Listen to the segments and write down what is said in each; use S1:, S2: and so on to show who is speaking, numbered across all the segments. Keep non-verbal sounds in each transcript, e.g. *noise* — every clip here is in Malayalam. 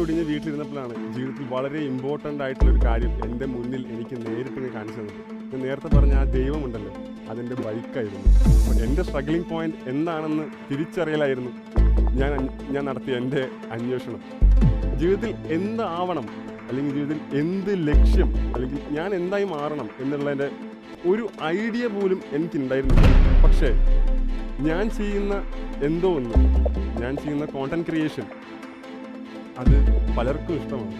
S1: ഒടിഞ്ഞ് വീട്ടിലിരുന്നപ്പോഴാണ് ജീവിതത്തിൽ വളരെ ഇമ്പോർട്ടൻ്റ് ആയിട്ടുള്ള ഒരു കാര്യം എൻ്റെ മുന്നിൽ എനിക്ക് നേരിട്ട് കാണിച്ചു തന്നത് ഞാൻ നേരത്തെ പറഞ്ഞ ആ ദൈവമുണ്ടല്ലോ അതെൻ്റെ ബൈക്കായിരുന്നു അപ്പം എൻ്റെ സ്ട്രഗ്ലിംഗ് പോയിന്റ് എന്താണെന്ന് തിരിച്ചറിയലായിരുന്നു ഞാൻ ഞാൻ നടത്തിയ എൻ്റെ അന്വേഷണം ജീവിതത്തിൽ എന്താവണം അല്ലെങ്കിൽ ജീവിതത്തിൽ എന്ത് ലക്ഷ്യം അല്ലെങ്കിൽ ഞാൻ എന്തായി മാറണം എന്നുള്ളതിൻ്റെ ഒരു ഐഡിയ പോലും എനിക്കുണ്ടായിരുന്നില്ല പക്ഷേ ഞാൻ ചെയ്യുന്ന എന്തോ ഒന്ന് ഞാൻ ചെയ്യുന്ന കോണ്ടന്റ് ക്രിയേഷൻ അത് പലർക്കും ഇഷ്ടമാണ്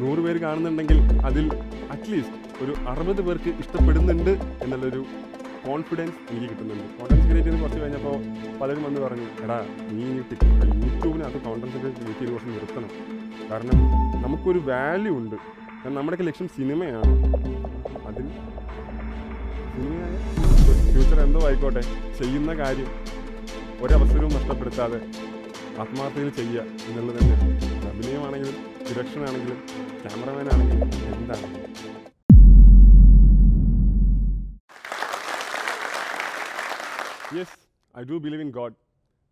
S1: നൂറ് പേര് കാണുന്നുണ്ടെങ്കിൽ അതിൽ അറ്റ്ലീസ്റ്റ് ഒരു അറുപത് പേർക്ക് ഇഷ്ടപ്പെടുന്നുണ്ട് എന്നുള്ളൊരു കോൺഫിഡൻസ് എനിക്ക് കിട്ടുന്നുണ്ട് കോണ്ടൻസ് ക്രിയേറ്റ് ചെയ്ത് കുറച്ച് കഴിഞ്ഞപ്പോൾ പലരും വന്ന് പറഞ്ഞു എടാ നീ യൂട്യൂബിനകത്ത് കോണ്ടൻസ് ക്രിയേറ്റ് ചെയ്ത് കുറച്ച് നിർത്തണം കാരണം നമുക്കൊരു വാല്യൂ ഉണ്ട് കാരണം നമ്മുടെയൊക്കെ ലക്ഷ്യം സിനിമയാണ് അതിൽ സിനിമയായ ഫ്യൂച്ചർ എന്തോ ആയിക്കോട്ടെ ചെയ്യുന്ന കാര്യം ഒരവസരവും നഷ്ടപ്പെടുത്താതെ ആത്മാർത്ഥയിൽ ചെയ്യുക എന്നുള്ളത് തന്നെയാണ് അഭിനയമാണെങ്കിലും ഡിറക്ഷൻ ആണെങ്കിലും ക്യാമറമാൻ ആണെങ്കിലും എന്താണ് yes I do believe in God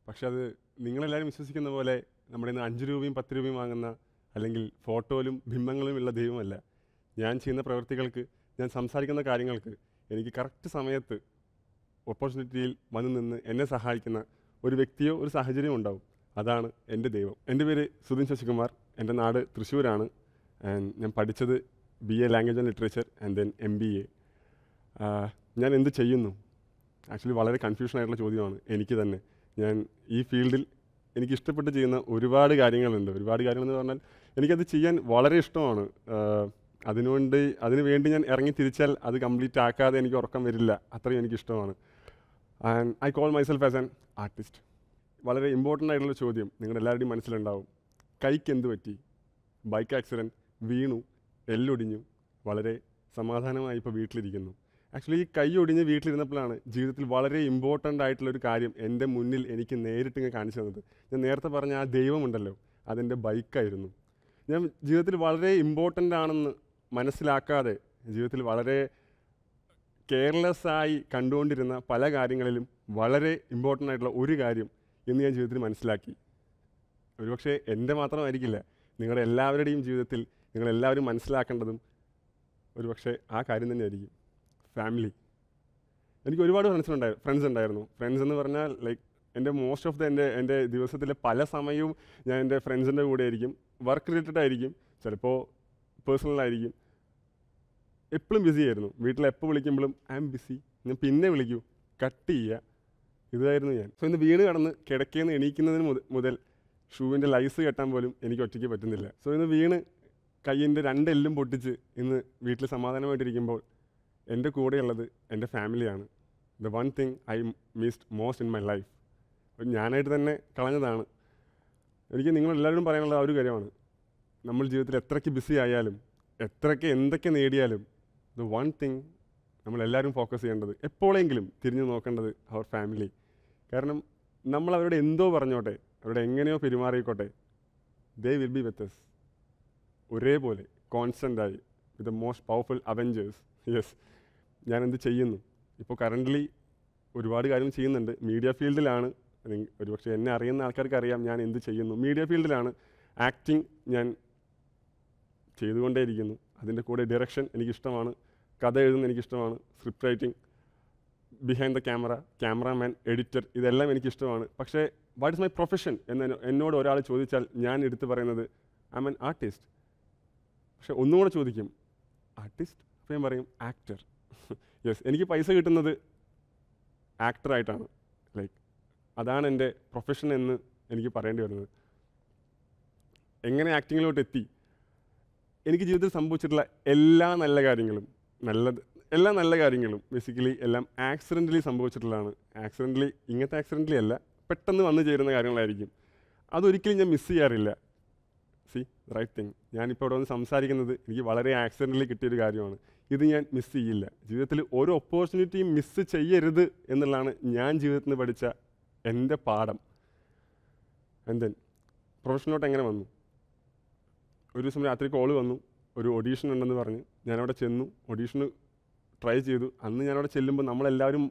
S1: പക്ഷെ അത് നിങ്ങളെല്ലാവരും വിശ്വസിക്കുന്ന പോലെ നമ്മുടെ ഇന്ന് അഞ്ച് രൂപയും പത്ത് രൂപയും വാങ്ങുന്ന അല്ലെങ്കിൽ ഫോട്ടോയിലും ബിംബങ്ങളും ഉള്ള ദൈവമല്ല ഞാൻ ചെയ്യുന്ന പ്രവൃത്തികൾക്ക് ഞാൻ സംസാരിക്കുന്ന കാര്യങ്ങൾക്ക് എനിക്ക് കറക്റ്റ് സമയത്ത് ഓപ്പർച്യൂണിറ്റിയിൽ വന്നു നിന്ന് എന്നെ സഹായിക്കുന്ന ഒരു വ്യക്തിയോ ഒരു സാഹചര്യമോ ഉണ്ടാവും അതാണ് എൻ്റെ ദൈവം എൻ്റെ പേര് സുധീൻ ശശികുമാർ എൻ്റെ നാട് തൃശ്ശൂരാണ് ഞാൻ പഠിച്ചത് B A language and literature and then M B A ഞാൻ എന്ത് ചെയ്യുന്നു ആക്ച്വലി വളരെ കൺഫ്യൂഷൻ ആയിട്ടുള്ള ചോദ്യമാണ് എനിക്ക് തന്നെ ഞാൻ ഈ ഫീൽഡിൽ എനിക്ക് ഇഷ്ടപ്പെട്ട് ചെയ്യുന്ന ഒരുപാട് കാര്യങ്ങളുണ്ട് ഒരുപാട് കാര്യങ്ങളെന്ന് പറഞ്ഞാൽ എനിക്കത് ചെയ്യാൻ വളരെ ഇഷ്ടമാണ് അതിനുകൊണ്ട് അതിനുവേണ്ടി വേണ്ടി ഞാൻ ഇറങ്ങി തിരിച്ചാൽ അത് കംപ്ലീറ്റ് ആക്കാതെ എനിക്ക് ഉറക്കം വരില്ല അത്രയും എനിക്കിഷ്ടമാണ് and I call myself as an artist വളരെ ഇമ്പോർട്ടൻ്റ് ആയിട്ടുള്ള ചോദ്യം നിങ്ങളുടെ എല്ലാവരുടെയും മനസ്സിലുണ്ടാവും കൈക്ക് എന്ത് പറ്റി ബൈക്ക് ആക്സിഡൻറ്റ് വീണു എല്ലൊടിഞ്ഞു വളരെ സമാധാനമായി ഇപ്പോൾ വീട്ടിലിരിക്കുന്നു ആക്ച്വലി ഈ കൈ ഒടിഞ്ഞ് വീട്ടിലിരുന്നപ്പോഴാണ് ജീവിതത്തിൽ വളരെ ഇമ്പോർട്ടൻ്റ് ആയിട്ടുള്ള ഒരു കാര്യം എൻ്റെ മുന്നിൽ എനിക്ക് നേരിട്ട് ഇങ്ങനെ കാണിച്ചു തന്നത് ഞാൻ നേരത്തെ പറഞ്ഞ ആ ദൈവമുണ്ടല്ലോ അതെൻ്റെ ബൈക്കായിരുന്നു ഞാൻ ജീവിതത്തിൽ വളരെ ഇമ്പോർട്ടൻ്റ് ആണെന്ന് മനസ്സിലാക്കാതെ ജീവിതത്തിൽ വളരെ കെയർലെസ്സായി ആയി കണ്ടുകൊണ്ടിരുന്ന പല കാര്യങ്ങളിലും വളരെ ഇമ്പോർട്ടൻ്റ് ആയിട്ടുള്ള ഒരു കാര്യം എന്ന് ഞാൻ ജീവിതത്തിൽ മനസ്സിലാക്കി ഒരുപക്ഷെ എൻ്റെ മാത്രമായിരിക്കില്ല നിങ്ങളുടെ എല്ലാവരുടെയും ജീവിതത്തിൽ നിങ്ങളെല്ലാവരും മനസ്സിലാക്കേണ്ടതും ഒരുപക്ഷെ ആ കാര്യം തന്നെയായിരിക്കും ഫാമിലി എനിക്ക് ഒരുപാട് ഫ്രണ്ട്സ് ഫ്രണ്ട്സ് ഉണ്ടായിരുന്നു ഫ്രണ്ട്സ് എന്ന് പറഞ്ഞാൽ ലൈക്ക് എൻ്റെ മോസ്റ്റ് ഓഫ് ദ എൻ്റെ എൻ്റെ ദിവസത്തിലെ പല സമയവും ഞാൻ എൻ്റെ ഫ്രണ്ട്സിൻ്റെ കൂടെ ആയിരിക്കും വർക്ക് റിലേറ്റഡ് ആയിരിക്കും ചിലപ്പോൾ പേഴ്സണലായിരിക്കും എപ്പോഴും ബിസി ആയിരുന്നു വീട്ടിൽ എപ്പോൾ വിളിക്കുമ്പോഴും ഐ എം ബിസി ഞാൻ പിന്നെ വിളിക്കൂ കട്ട് ചെയ്യുക ഇതായിരുന്നു ഞാൻ സോ ഇന്ന് വീട് കടന്ന് കിടക്കേന്ന് എണീക്കുന്നതിന് മുതൽ ഷൂവിൻ്റെ ലൈസ് കെട്ടാൻ പോലും എനിക്ക് ഒറ്റയ്ക്ക് പറ്റുന്നില്ല സോ ഇന്ന് വീണ് കയ്യിൻ്റെ രണ്ടെല്ലും പൊട്ടിച്ച് ഇന്ന് വീട്ടിൽ സമാധാനമായിട്ടിരിക്കുമ്പോൾ എൻ്റെ കൂടെയുള്ളത് എൻ്റെ ഫാമിലിയാണ് the one thing I missed most in my life ഞാനായിട്ട് തന്നെ കളഞ്ഞതാണ് എനിക്ക് നിങ്ങളെല്ലാവരും പറയാനുള്ള ആ ഒരു കാര്യമാണ് നമ്മൾ ജീവിതത്തിൽ എത്രയ്ക്ക് ബിസി ആയാലും എത്രയ്ക്ക് എന്തൊക്കെ നേടിയാലും ദ വൺ തിങ് നമ്മളെല്ലാവരും ഫോക്കസ് ചെയ്യേണ്ടത് എപ്പോഴെങ്കിലും തിരിഞ്ഞു നോക്കേണ്ടത് അവർ ഫാമിലി കാരണം നമ്മൾ അവരോട് എന്തോ പറഞ്ഞോട്ടെ അവരോട് എങ്ങനെയോ പെരുമാറിക്കോട്ടെ ദേ വിൽ ബി വിത്ത് ഒരേപോലെ കോൺസ്റ്റൻ്റായി with the most powerful Avengers yes ഞാനെന്ത് ചെയ്യുന്നു ഇപ്പോൾ കറൻ്റ്ലി ഒരുപാട് കാര്യം ചെയ്യുന്നുണ്ട് മീഡിയ ഫീൽഡിലാണ് ഒരുപക്ഷെ എന്നെ അറിയുന്ന ആൾക്കാർക്ക് അറിയാം ഞാൻ എന്ത് ചെയ്യുന്നു മീഡിയ ഫീൽഡിലാണ് ആക്ടിങ് ഞാൻ ചെയ്തുകൊണ്ടേയിരിക്കുന്നു അതിൻ്റെ കൂടെ ഡിറക്ഷൻ എനിക്കിഷ്ടമാണ് കഥ എഴുതുന്ന എനിക്കിഷ്ടമാണ് script writing behind the camera cameraman editor ഇതെല്ലാം എനിക്കിഷ്ടമാണ് പക്ഷേ വാട്ട് ഇസ് മൈ പ്രൊഫഷൻ എന്ന് എന്നോട് ഒരാൾ ചോദിച്ചാൽ ഞാൻ എടുത്തു പറയുന്നത് ഐ എം എൻ ആർട്ടിസ്റ്റ് പക്ഷേ ഒന്നും കൂടെ ചോദിക്കും ആർട്ടിസ്റ്റ് അപ്പോൾ ഞാൻ പറയും ആക്ടർ യെസ് *laughs* എനിക്ക് പൈസ കിട്ടുന്നത് ആക്ടറായിട്ടാണ് ലൈക്ക് അതാണ് എൻ്റെ പ്രൊഫഷൻ എന്ന് എനിക്ക് പറയേണ്ടി വരുന്നത് എങ്ങനെ ആക്ടിങ്ങിലോട്ട് എത്തി എനിക്ക് ജീവിതത്തിൽ സംഭവിച്ചിട്ടുള്ള എല്ലാ നല്ല കാര്യങ്ങളും നല്ലത് എല്ലാ നല്ല കാര്യങ്ങളും ബേസിക്കലി എല്ലാം ആക്സിഡൻ്റലി സംഭവിച്ചിട്ടുള്ളതാണ് ആക്സിഡൻ്റലി ഇങ്ങനത്തെ ആക്സിഡൻ്റലി അല്ല പെട്ടെന്ന് വന്നു ചേരുന്ന കാര്യങ്ങളായിരിക്കും അതൊരിക്കലും ഞാൻ മിസ് ചെയ്യാറില്ല സി റൈറ്റ് തിങ് ഞാനിപ്പോൾ ഇവിടെ വന്ന് സംസാരിക്കുന്നത് എനിക്ക് വളരെ ആക്സിഡൻ്റലി കിട്ടിയൊരു കാര്യമാണ് ഇത് ഞാൻ മിസ് ചെയ്യില്ല ജീവിതത്തിൽ ഓരോ ഓപ്പർച്യൂണിറ്റിയും മിസ് ചെയ്യരുത് എന്നുള്ളതാണ് ഞാൻ ജീവിതത്തിൽ നിന്ന് പഠിച്ച എൻ്റെ പാഠം ആൻഡ് പ്രൊഫഷനോട്ട് എങ്ങനെ വന്നു ഒരു ദിവസം രാത്രി കോൾ വന്നു ഒരു ഓഡീഷൻ ഉണ്ടെന്ന് പറഞ്ഞ് ഞാനവിടെ ചെന്നു ഓഡീഷന് ട്രൈ ചെയ്തു അന്ന് ഞാനവിടെ ചെല്ലുമ്പോൾ നമ്മളെല്ലാവരും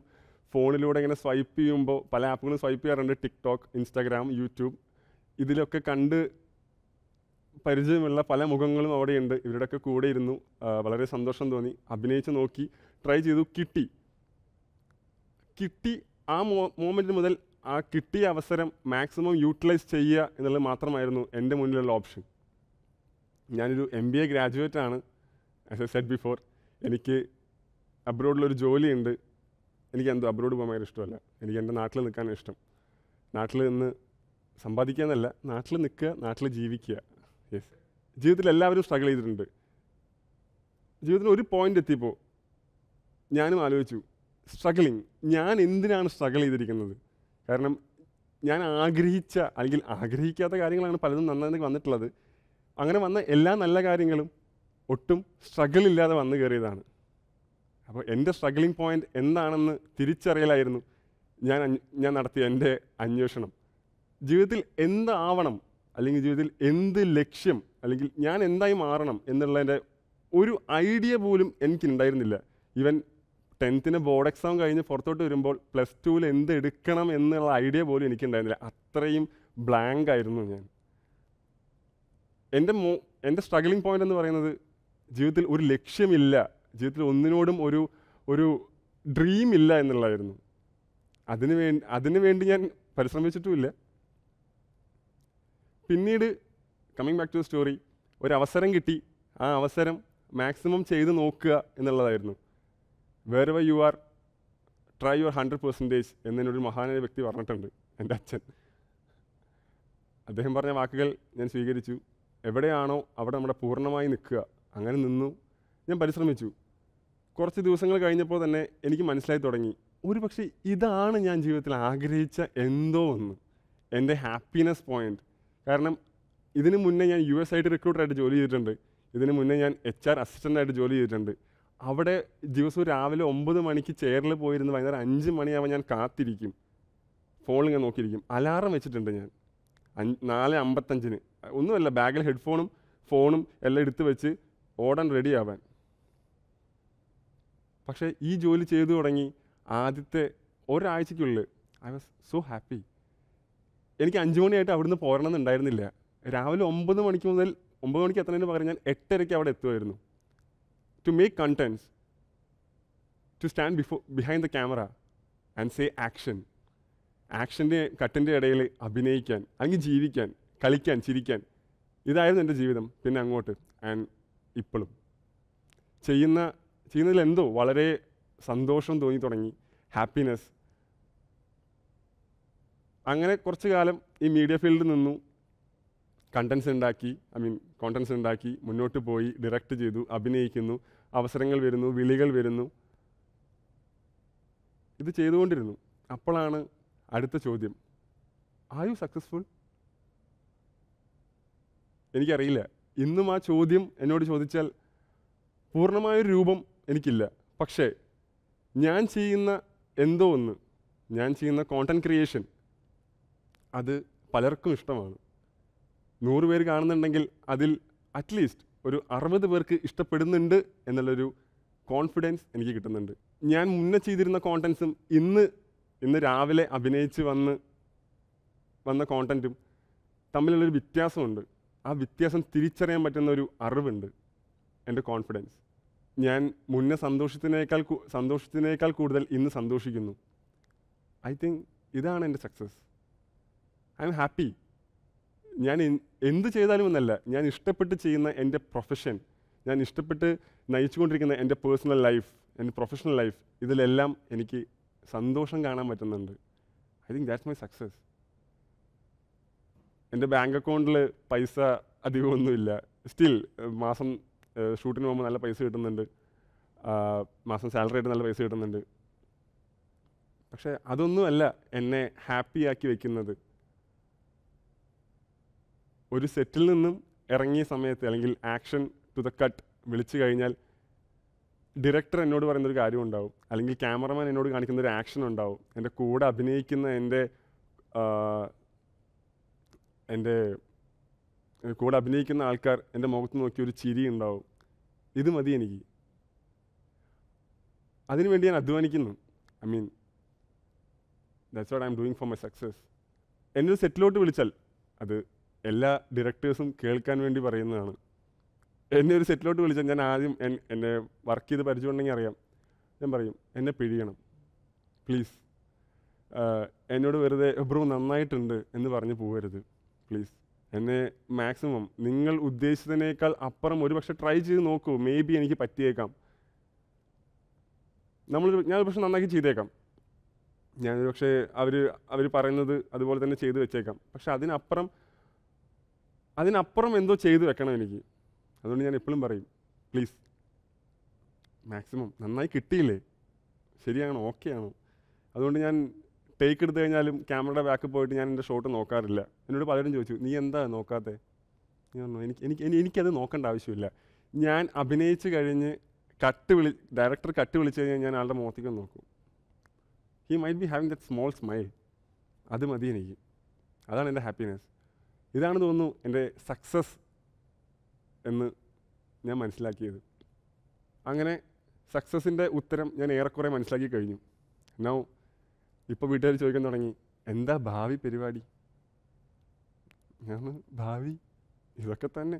S1: ഫോണിലൂടെ ഇങ്ങനെ സ്വൈപ്പ് ചെയ്യുമ്പോൾ പല ആപ്പുകളും സ്വൈപ്പ് ചെയ്യാറുണ്ട് ടിക്ടോക്ക് ഇൻസ്റ്റാഗ്രാം യൂട്യൂബ് ഇതിലൊക്കെ കണ്ട് പരിചയമുള്ള പല മുഖങ്ങളും അവിടെയുണ്ട് ഇവരുടെയൊക്കെ കൂടെ ഇരുന്നു വളരെ സന്തോഷം തോന്നി അഭിനയിച്ച് നോക്കി ട്രൈ ചെയ്തു കിട്ടി കിട്ടി ആ മോമെൻറ്റ് മുതൽ ആ കിട്ടിയ അവസരം മാക്സിമം യൂട്ടിലൈസ് ചെയ്യുക എന്നുള്ളത് മാത്രമായിരുന്നു എൻ്റെ മുന്നിലുള്ള ഓപ്ഷൻ ഞാനൊരു എം ബി എ ഗ്രാജുവേറ്റ് ആണ് ആസ് എ സെറ്റ് ബിഫോർ എനിക്ക് അബ്രോഡിലൊരു ജോലിയുണ്ട് എനിക്ക് എന്തോ അബ്രോഡ് പോകാൻ ഭയങ്കര ഇഷ്ടമല്ല എനിക്ക് എൻ്റെ നാട്ടിൽ നിൽക്കാനാണ് ഇഷ്ടം നാട്ടിൽ നിന്ന് സമ്പാദിക്കുക എന്നല്ല നാട്ടിൽ നിൽക്കുക നാട്ടിൽ ജീവിക്കുക യെസ് ജീവിതത്തിൽ എല്ലാവരും സ്ട്രഗിൾ ചെയ്തിട്ടുണ്ട് ജീവിതത്തിൽ ഒരു പോയിൻ്റ് എത്തിയപ്പോൾ ഞാനും ആലോചിച്ചു സ്ട്രഗിളിങ് ഞാൻ എന്തിനാണ് സ്ട്രഗിൾ ചെയ്തിരിക്കുന്നത് കാരണം ഞാൻ ആഗ്രഹിച്ച അല്ലെങ്കിൽ ആഗ്രഹിക്കാത്ത കാര്യങ്ങളാണ് പലതും നന്നായി വന്നിട്ടുള്ളത് അങ്ങനെ വന്ന എല്ലാ നല്ല കാര്യങ്ങളും ഒട്ടും സ്ട്രഗിൾ ഇല്ലാതെ വന്നു കയറിയതാണ് അപ്പോൾ എൻ്റെ സ്ട്രഗിളിംഗ് പോയിൻ്റ് എന്താണെന്ന് തിരിച്ചറിയലായിരുന്നു ഞാൻ ഞാൻ നടത്തിയ എൻ്റെ അന്വേഷണം ജീവിതത്തിൽ എന്താവണം അല്ലെങ്കിൽ ജീവിതത്തിൽ എന്ത് ലക്ഷ്യം അല്ലെങ്കിൽ ഞാൻ എന്തായി മാറണം എന്നുള്ളതിൻ്റെ ഒരു ഐഡിയ പോലും എനിക്കുണ്ടായിരുന്നില്ല ഈവൻ ടെൻത്തിന് ബോർഡ് എക്സാം കഴിഞ്ഞ് പുറത്തോട്ട് വരുമ്പോൾ പ്ലസ് ടുവിൽ എന്ത് എടുക്കണം എന്നുള്ള ഐഡിയ പോലും എനിക്കുണ്ടായിരുന്നില്ല അത്രയും ബ്ലാങ്ക് ആയിരുന്നു ഞാൻ എൻ്റെ മോ എൻ്റെ സ്ട്രഗിളിങ് പോയിന്റ് എന്ന് പറയുന്നത് ജീവിതത്തിൽ ഒരു ലക്ഷ്യമില്ല ജീവിതത്തിൽ ഒന്നിനോടും ഒരു ഒരു ഡ്രീം ഇല്ല എന്നുള്ളതായിരുന്നു അതിന് വേണ്ടി അതിന് വേണ്ടി ഞാൻ പരിശ്രമിച്ചിട്ടുമില്ല പിന്നീട് കമ്മിങ് ബാക്ക് ടു സ്റ്റോറി ഒരു അവസരം കിട്ടി ആ അവസരം മാക്സിമം ചെയ്ത് നോക്കുക എന്നുള്ളതായിരുന്നു വേറെ you are try your hundred percentage എന്നതിനൊരു മഹാനായ വ്യക്തി പറഞ്ഞിട്ടുണ്ട് എൻ്റെ അച്ഛൻ അദ്ദേഹം പറഞ്ഞ വാക്കുകൾ ഞാൻ സ്വീകരിച്ചു എവിടെയാണോ അവിടെ നമ്മുടെ പൂർണ്ണമായി നിൽക്കുക അങ്ങനെ നിന്നു ഞാൻ പരിശ്രമിച്ചു കുറച്ച് ദിവസങ്ങൾ കഴിഞ്ഞപ്പോൾ തന്നെ എനിക്ക് മനസ്സിലായി തുടങ്ങി ഒരു പക്ഷേ ഇതാണ് ഞാൻ ജീവിതത്തിൽ ആഗ്രഹിച്ച എന്തോ ഒന്ന് എൻ്റെ ഹാപ്പിനെസ് പോയിൻ്റ് കാരണം ഇതിനു മുന്നേ ഞാൻ യു എസ് ആയിട്ട് റിക്രൂട്ടറായിട്ട് ജോലി ചെയ്തിട്ടുണ്ട് ഇതിനു മുന്നേ ഞാൻ എച്ച് ആർ അസിസ്റ്റൻ്റായിട്ട് ജോലി ചെയ്തിട്ടുണ്ട് അവിടെ ദിവസവും രാവിലെ ഒമ്പത് മണിക്ക് ചെയറിൽ പോയിരുന്നു വൈകുന്നേരം അഞ്ച് മണിയാവാൻ ഞാൻ കാത്തിരിക്കും ഫോണിൽ ഞാൻ നോക്കിയിരിക്കും അലാറം വെച്ചിട്ടുണ്ട് ഞാൻ നാല് അമ്പത്തഞ്ചിന് ഒന്നുമല്ല ബാഗിൽ ഹെഡ്ഫോണും ഫോണും എല്ലാം എടുത്തു വെച്ച് ഓടാൻ റെഡി ആവാൻ പക്ഷേ ഈ ജോലി ചെയ്തു തുടങ്ങി ആദ്യത്തെ ഒരാഴ്ചയ്ക്കുള്ളിൽ ഐ വാസ് സോ ഹാപ്പി എനിക്ക് അഞ്ച് മണിയായിട്ട് അവിടുന്ന് എന്നുണ്ടായിരുന്നില്ല രാവിലെ ഒമ്പത് മണിക്ക് മുതൽ ഒമ്പത് മണിക്ക് എത്തുന്നതിന് പകരം ഞാൻ എട്ടരയ്ക്ക് അവിടെ എത്തുമായിരുന്നു to make contents to stand before behind the camera and say action ആക്ഷൻ്റെ കട്ടിൻ്റെ ഇടയിൽ അഭിനയിക്കാൻ അല്ലെങ്കിൽ ജീവിക്കാൻ കളിക്കാൻ ചിരിക്കാൻ ഇതായിരുന്നു എൻ്റെ ജീവിതം പിന്നെ അങ്ങോട്ട് ആൻഡ് ഇപ്പോഴും ചെയ്യുന്ന ചെയ്യുന്നതിലെന്തോ വളരെ സന്തോഷം തോന്നി തുടങ്ങി ഹാപ്പിനെസ് അങ്ങനെ കുറച്ച് കാലം ഈ മീഡിയ ഫീൽഡിൽ നിന്നു കണ്ടൻസ് ഉണ്ടാക്കി ഐ മീൻ കോണ്ടൻസ് ഉണ്ടാക്കി മുന്നോട്ട് പോയി ഡിറക്റ്റ് ചെയ്തു അഭിനയിക്കുന്നു അവസരങ്ങൾ വരുന്നു വിളികൾ വരുന്നു ഇത് ചെയ്തുകൊണ്ടിരുന്നു അപ്പോഴാണ് അടുത്ത ചോദ്യം ആ യു സക്സസ്ഫുൾ എനിക്കറിയില്ല ഇന്നും ആ ചോദ്യം എന്നോട് ചോദിച്ചാൽ പൂർണ്ണമായൊരു രൂപം എനിക്കില്ല പക്ഷേ ഞാൻ ചെയ്യുന്ന എന്തോ ഒന്ന് ഞാൻ ചെയ്യുന്ന കോണ്ടൻറ് ക്രിയേഷൻ അത് പലർക്കും ഇഷ്ടമാണ് നൂറ് പേര് കാണുന്നുണ്ടെങ്കിൽ അതിൽ അറ്റ്ലീസ്റ്റ് ഒരു അറുപത് പേർക്ക് ഇഷ്ടപ്പെടുന്നുണ്ട് എന്നുള്ളൊരു കോൺഫിഡൻസ് എനിക്ക് കിട്ടുന്നുണ്ട് ഞാൻ മുന്നേ ചെയ്തിരുന്ന കോണ്ടൻസും ഇന്ന് ഇന്ന് രാവിലെ അഭിനയിച്ച് വന്ന് വന്ന കോണ്ടൻറ്റും തമ്മിലുള്ളൊരു വ്യത്യാസമുണ്ട് ആ വ്യത്യാസം തിരിച്ചറിയാൻ പറ്റുന്ന ഒരു അറിവുണ്ട് എൻ്റെ കോൺഫിഡൻസ് ഞാൻ മുന്നേ സന്തോഷത്തിനേക്കാൾ സന്തോഷത്തിനേക്കാൾ കൂടുതൽ ഇന്ന് സന്തോഷിക്കുന്നു ഐ തിങ്ക് ഇതാണ് എൻ്റെ സക്സസ് ഐ എം ഹാപ്പി ഞാൻ എന്ത് ചെയ്താലും എന്നല്ല ഞാൻ ഇഷ്ടപ്പെട്ട് ചെയ്യുന്ന എൻ്റെ പ്രൊഫഷൻ ഞാൻ ഇഷ്ടപ്പെട്ട് നയിച്ചുകൊണ്ടിരിക്കുന്ന എൻ്റെ പേഴ്സണൽ ലൈഫ് എൻ്റെ പ്രൊഫഷണൽ ലൈഫ് ഇതിലെല്ലാം എനിക്ക് സന്തോഷം കാണാൻ പറ്റുന്നുണ്ട് I think that's my success എൻ്റെ ബാങ്ക് അക്കൗണ്ടിൽ പൈസ അധികമൊന്നുമില്ല സ്റ്റിൽ മാസം ഷൂട്ടിന് പോകുമ്പോൾ നല്ല പൈസ കിട്ടുന്നുണ്ട് മാസം സാലറി ആയിട്ട് നല്ല പൈസ കിട്ടുന്നുണ്ട് പക്ഷേ അതൊന്നുമല്ല എന്നെ ഹാപ്പിയാക്കി വെക്കുന്നത് ഒരു സെറ്റിൽ നിന്നും ഇറങ്ങിയ സമയത്ത് അല്ലെങ്കിൽ ആക്ഷൻ ടു ദ കട്ട് വിളിച്ചു കഴിഞ്ഞാൽ ഡയറക്ടർ എന്നോട് പറയുന്നൊരു കാര്യം ഉണ്ടാവും അല്ലെങ്കിൽ ക്യാമറമാൻ എന്നോട് കാണിക്കുന്ന ഒരു ആക്ഷൻ ഉണ്ടാവും എൻ്റെ കൂടെ അഭിനയിക്കുന്ന എൻ്റെ എൻ്റെ കൂടെ അഭിനയിക്കുന്ന ആൾക്കാർ എൻ്റെ മുഖത്ത് നോക്കി ഒരു ചിരി ഉണ്ടാവും ഇത് മതി എനിക്ക് അതിനുവേണ്ടി ഞാൻ അധ്വാനിക്കുന്നു I mean that's what I am doing for my success എന്നൊരു സെറ്റിലോട്ട് വിളിച്ചാൽ അത് എല്ലാ ഡയറക്ടേഴ്സും കേൾക്കാൻ വേണ്ടി പറയുന്നതാണ് എന്നെ ഒരു സെറ്റിലോട്ട് വിളിച്ചാൽ ഞാൻ ആദ്യം എന്നെ വർക്ക് ചെയ്ത് പരിചയമുണ്ടെങ്കിൽ അറിയാം ഞാൻ പറയും എന്നെ പിഴിയണം പ്ലീസ് എന്നോട് വെറുതെ ബ്രോ നന്നായിട്ടുണ്ട് എന്ന് പറഞ്ഞ് പോകരുത് പ്ലീസ് എന്നെ മാക്സിമം നിങ്ങൾ ഉദ്ദേശിച്ചതിനേക്കാൾ അപ്പുറം ഒരുപക്ഷെ ട്രൈ ചെയ്ത് നോക്കൂ മേ ബി എനിക്ക് പറ്റിയേക്കാം നമ്മൾ ഞാൻ പക്ഷെ നന്നാക്കി ചെയ്തേക്കാം ഞാൻ പക്ഷേ അവർ അവർ പറയുന്നത് അതുപോലെ തന്നെ ചെയ്തു വെച്ചേക്കാം പക്ഷെ അതിനപ്പുറം അതിനപ്പുറം എന്തോ ചെയ്തു വെക്കണം എനിക്ക് അതുകൊണ്ട് ഞാൻ എപ്പോഴും പറയും പ്ലീസ് മാക്സിമം നന്നായി കിട്ടിയില്ലേ ശരിയാണോ ഓക്കെ ആണോ അതുകൊണ്ട് ഞാൻ ടേക്ക് എടുത്തു കഴിഞ്ഞാലും ക്യാമറയുടെ ബാക്ക് പോയിട്ട് ഞാൻ എൻ്റെ ഷോട്ട് നോക്കാറില്ല എന്നോട് പലരും ചോദിച്ചു നീ എന്താ നോക്കാത്തേ ഞാൻ പറഞ്ഞു എനിക്ക് എനിക്ക് എനിക്കത് നോക്കേണ്ട ആവശ്യമില്ല ഞാൻ അഭിനയിച്ച് കഴിഞ്ഞ് കട്ട് വിളി ഡയറക്ടർ കട്ട് വിളിച്ചു കഴിഞ്ഞാൽ ഞാൻ ആളുടെ മുഖത്തേക്ക് നോക്കും he might be having that small smile അത് മതി എനിക്ക് അതാണ് എൻ്റെ ഹാപ്പിനെസ് ഇതാണ് തോന്നുന്നു എൻ്റെ സക്സസ് എന്ന് ഞാൻ മനസ്സിലാക്കിയത് അങ്ങനെ സക്സസിൻ്റെ ഉത്തരം ഞാൻ ഏറെക്കുറെ മനസ്സിലാക്കി കഴിഞ്ഞു നൗ ഇപ്പോൾ വീട്ടുകാർ ചോദിക്കാൻ തുടങ്ങി എന്താ ഭാവി പരിപാടി ഞാൻ ഭാവി ഇതൊക്കെ തന്നെ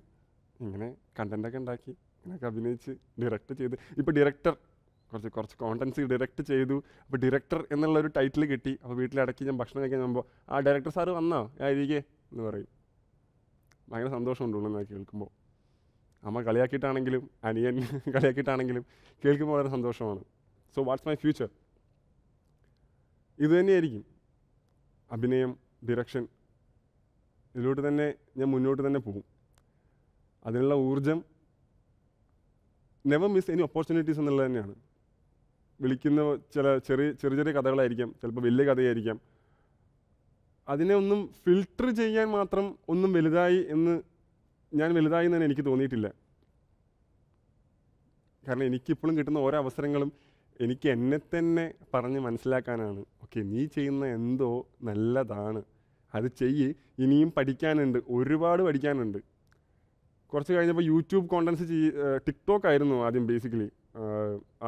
S1: ഇങ്ങനെ കണ്ടൻ്റൊക്കെ ഉണ്ടാക്കി ഇങ്ങനെയൊക്കെ അഭിനയിച്ച് ഡിറക്റ്റ് ചെയ്ത് ഇപ്പോൾ ഡിറക്ടർ കുറച്ച് കുറച്ച് കോണ്ടൻസ് ഡിറക്റ്റ് ചെയ്തു അപ്പോൾ ഡിറക്ടർ എന്നുള്ള ഒരു ടൈറ്റിൽ കിട്ടി അപ്പോൾ വീട്ടിലിടയ്ക്ക് ഞാൻ ഭക്ഷണം കഴിക്കാൻ പോകുമ്പോൾ ആ ഡയറക്ടർ സാറ് വന്നോ ആയിരിക്കേ എന്ന് പറയും ഭയങ്കര സന്തോഷമുണ്ടുള്ളൂ എന്നാൽ കേൾക്കുമ്പോൾ അമ്മ കളിയാക്കിയിട്ടാണെങ്കിലും അനിയൻ *laughs* കളിയാക്കിയിട്ടാണെങ്കിലും കേൾക്കുമ്പോൾ വളരെ സന്തോഷമാണ് സോ വാട്ട്സ് മൈ ഫ്യൂച്ചർ ഇത് തന്നെയായിരിക്കും അഭിനയം ഡിറക്ഷൻ ഇതിലോട്ട് തന്നെ ഞാൻ മുന്നോട്ട് തന്നെ പോകും അതിനുള്ള ഊർജം നെവർ മിസ് എനി ഓപ്പർച്യൂണിറ്റീസ് എന്നുള്ളത് തന്നെയാണ് വിളിക്കുന്ന ചില ചെറിയ ചെറിയ ചെറിയ കഥകളായിരിക്കാം ചിലപ്പോൾ വലിയ കഥയായിരിക്കാം അതിനെ ഒന്നും ഫിൽട്ടർ ചെയ്യാൻ മാത്രം ഒന്നും വലുതായി എന്ന് ഞാൻ വലുതായി എന്ന് തന്നെ എനിക്ക് തോന്നിയിട്ടില്ല കാരണം എനിക്കിപ്പോഴും കിട്ടുന്ന ഓരോ അവസരങ്ങളും എനിക്ക് എന്നെ തന്നെ പറഞ്ഞ് മനസ്സിലാക്കാനാണ് ഓക്കെ നീ ചെയ്യുന്ന എന്തോ നല്ലതാണ് അത് ചെയ്യ് ഇനിയും പഠിക്കാനുണ്ട് ഒരുപാട് പഠിക്കാനുണ്ട് കുറച്ച് കഴിഞ്ഞപ്പോൾ യൂട്യൂബ് കോണ്ടൻസ് ചെയ്യ് ടിക്ടോക്ക് ആയിരുന്നു ആദ്യം ബേസിക്കലി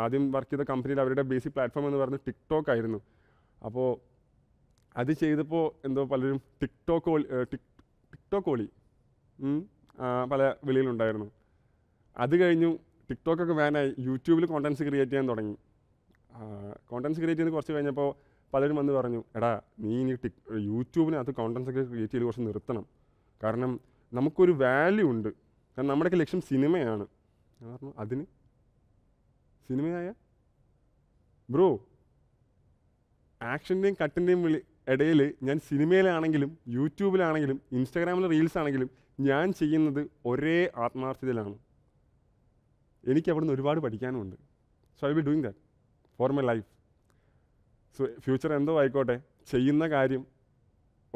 S1: ആദ്യം വർക്ക് ചെയ്ത കമ്പനിയിൽ അവരുടെ ബേസിക് പ്ലാറ്റ്ഫോം എന്ന് പറഞ്ഞ് ടിക്ടോക്ക് ആയിരുന്നു അപ്പോൾ അത് ചെയ്തപ്പോൾ എന്തോ പലരും ടിക്ടോക്ക് ഓളി ടിക് ടിക്ടോക്ക് ഓളി പല വിളികളുണ്ടായിരുന്നു അത് കഴിഞ്ഞു ടിക്ടോക്കൊക്കെ വേനായി യൂട്യൂബിൽ കോണ്ടൻസ് ക്രിയേറ്റ് ചെയ്യാൻ തുടങ്ങി കോണ്ടൻസ് ക്രിയേറ്റ് ചെയ്ത് കുറച്ച് കഴിഞ്ഞപ്പോൾ പലരും വന്ന് പറഞ്ഞു എടാ നീ ഇനി ടിക് യൂട്യൂബിനകത്ത് കോണ്ടൻസ് ഒക്കെ ക്രിയേറ്റ് ചെയ്ത് കുറച്ച് നിർത്തണം കാരണം നമുക്കൊരു വാല്യൂ ഉണ്ട് കാരണം നമ്മുടെയൊക്കെ ലക്ഷ്യം സിനിമയാണ് ഞാൻ പറഞ്ഞു അതിന് സിനിമയായ ബ്രോ ആക്ഷൻ്റെയും കട്ടിൻ്റെയും വിളി ഇടയിൽ ഞാൻ സിനിമയിലാണെങ്കിലും യൂട്യൂബിലാണെങ്കിലും ഇൻസ്റ്റാഗ്രാമിലെ റീൽസ് ആണെങ്കിലും ഞാൻ ചെയ്യുന്നത് ഒരേ ആത്മാർത്ഥതയിലാണ് എനിക്ക് അവിടുന്ന് ഒരുപാട് പഠിക്കാനുമുണ്ട് so I be doing that for my life future എന്തോ ആയിക്കോട്ടെ ചെയ്യുന്ന കാര്യം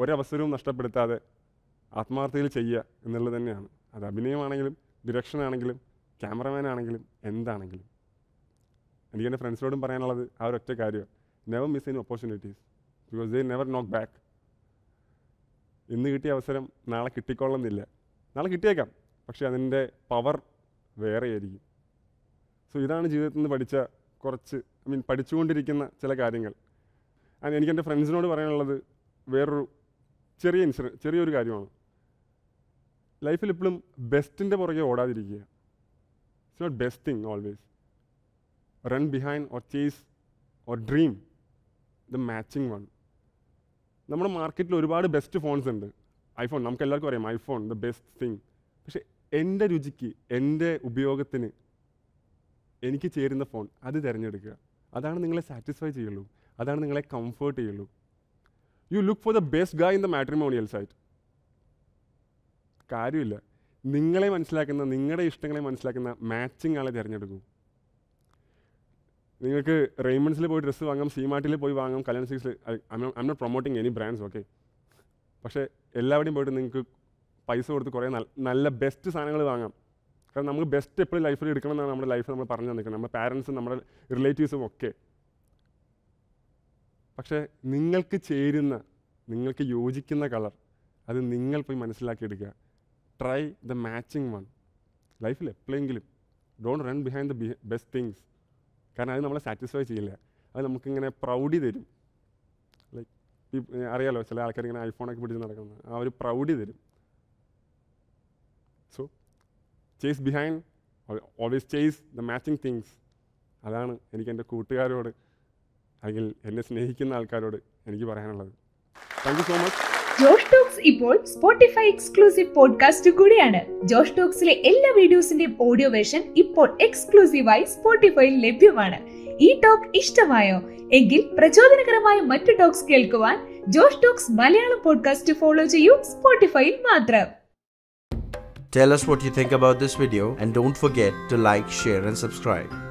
S1: ഒരവസരവും നഷ്ടപ്പെടുത്താതെ ആത്മാർത്ഥയിൽ ചെയ്യുക എന്നുള്ളത് തന്നെയാണ് അത് അഭിനയമാണെങ്കിലും ഡിറക്ഷൻ ആണെങ്കിലും ക്യാമറമാൻ ആണെങ്കിലും എന്താണെങ്കിലും എനിക്ക് എൻ്റെ ഫ്രണ്ട്സിനോടും പറയാനുള്ളത് ആ ഒരൊറ്റ കാര്യം never miss in opportunities because they never knock back ഇന്ന് കിട്ടിയ അവസരം നാളെ കിട്ടിക്കൊള്ളുന്നില്ല നാളെ കിട്ടിയേക്കാം പക്ഷേ അതിൻ്റെ പവർ വേറെയായിരിക്കും സോ ഇതാണ് ജീവിതത്തിൽ നിന്ന് പഠിച്ച കുറച്ച് ഐ മീൻ പഠിച്ചുകൊണ്ടിരിക്കുന്ന ചില കാര്യങ്ങൾ ആൻഡ് എനിക്ക് എൻ്റെ ഫ്രണ്ട്സിനോട് പറയാനുള്ളത് വേറൊരു ചെറിയ ഇൻസിഡൻ ചെറിയൊരു കാര്യമാണ് ലൈഫിൽ എപ്പോഴും ബെസ്റ്റിൻ്റെ പുറകെ ഓടാതിരിക്കുക it's not best thing always run behind or chase or dream the matching one നമ്മുടെ മാർക്കറ്റിൽ ഒരുപാട് ബെസ്റ്റ് ഫോൺസ് ഉണ്ട് ഐഫോൺ നമുക്ക് എല്ലാവർക്കും അറിയാം ഐഫോൺ ദ ബെസ്റ്റ് തിങ് പക്ഷേ എൻ്റെ രുചിക്ക് എൻ്റെ ഉപയോഗത്തിന് എനിക്ക് ചേരുന്ന ഫോൺ അത് തിരഞ്ഞെടുക്കുക അതാണ് നിങ്ങളെ സാറ്റിസ്ഫൈ ചെയ്യുള്ളൂ അതാണ് നിങ്ങളെ കംഫേർട്ട് ചെയ്യുള്ളൂ you look for the best guy in the matrimonial site കാര്യമില്ല നിങ്ങളെ മനസ്സിലാക്കുന്ന നിങ്ങളുടെ ഇഷ്ടങ്ങളെ മനസ്സിലാക്കുന്ന മാച്ചിങ് ആളെ തിരഞ്ഞെടുക്കൂ നിങ്ങൾക്ക് റെയ്മൺസിൽ പോയി ഡ്രസ്സ് വാങ്ങാം സീമാർട്ടിൽ പോയി വാങ്ങാം കല്യാൺ സിക്സിൽ I not promoting any brands okay പക്ഷേ എല്ലാവരുടെയും പോയിട്ട് നിങ്ങൾക്ക് പൈസ കൊടുത്ത് കുറേ നല്ല ബെസ്റ്റ് സാധനങ്ങൾ വാങ്ങാം കാരണം നമുക്ക് ബെസ്റ്റ് എപ്പോഴും ലൈഫിൽ എടുക്കണം എന്നാണ് നമ്മുടെ ലൈഫ് നമ്മൾ പറഞ്ഞു തന്നിരിക്കുന്നത് നമ്മുടെ പാരൻസും നമ്മുടെ റിലേറ്റീവ്സും ഒക്കെ പക്ഷേ നിങ്ങൾക്ക് ചേരുന്ന നിങ്ങൾക്ക് യോജിക്കുന്ന കളർ അത് നിങ്ങൾ പോയി മനസ്സിലാക്കിയെടുക്കുക ട്രൈ ദ മാച്ചിങ് വൺ ലൈഫിൽ എപ്പോഴെങ്കിലും don't run behind the best things കാരണം അത് നമ്മളെ സാറ്റിസ്ഫൈ ചെയ്യില്ല അത് നമുക്കിങ്ങനെ പ്രൗഡി തരും ലൈക്ക് അറിയാലോ ചില ആൾക്കാർ ഇങ്ങനെ ഐഫോണൊക്കെ പിടിച്ച് നടക്കുന്നത് ആ ഒരു പ്രൗഡി തരും so chase behind always chase the matching things അതാണ് എനിക്ക് എൻ്റെ കൂട്ടുകാരോട് അല്ലെങ്കിൽ എന്നെ സ്നേഹിക്കുന്ന ആൾക്കാരോട് എനിക്ക് പറയാനുള്ളത് thank so much Josh talks ഇപ്പോൾ സ്പോട്ടിഫൈ എക്സ്ക്ലൂസീവ് പോഡ്കാസ്റ്റ് കൂടിയാണ് ജോഷ് ടോക്സിലെ എല്ലാ വീഡിയോസിന്റെയും ഓഡിയോ വേർഷൻ ഇപ്പോൾ എക്സ്ക്ലൂസീവായി സ്പോട്ടിഫൈയിൽ ലഭ്യമാണ് ഈ ടോക്ക് ഇഷ്ടമായോ എങ്കിൽ പ്രചോദനകരമായ മറ്റു ടോക്സ് കേൾക്കുവാൻ ജോഷ് ടോക്സ് മലയാളം പോഡ്കാസ്റ്റ് ഫോളോ ചെയ്യൂ സ്പോട്ടിഫൈയിൽ മാത്രം Tell us what you think about this video and don't forget to like, share, and subscribe.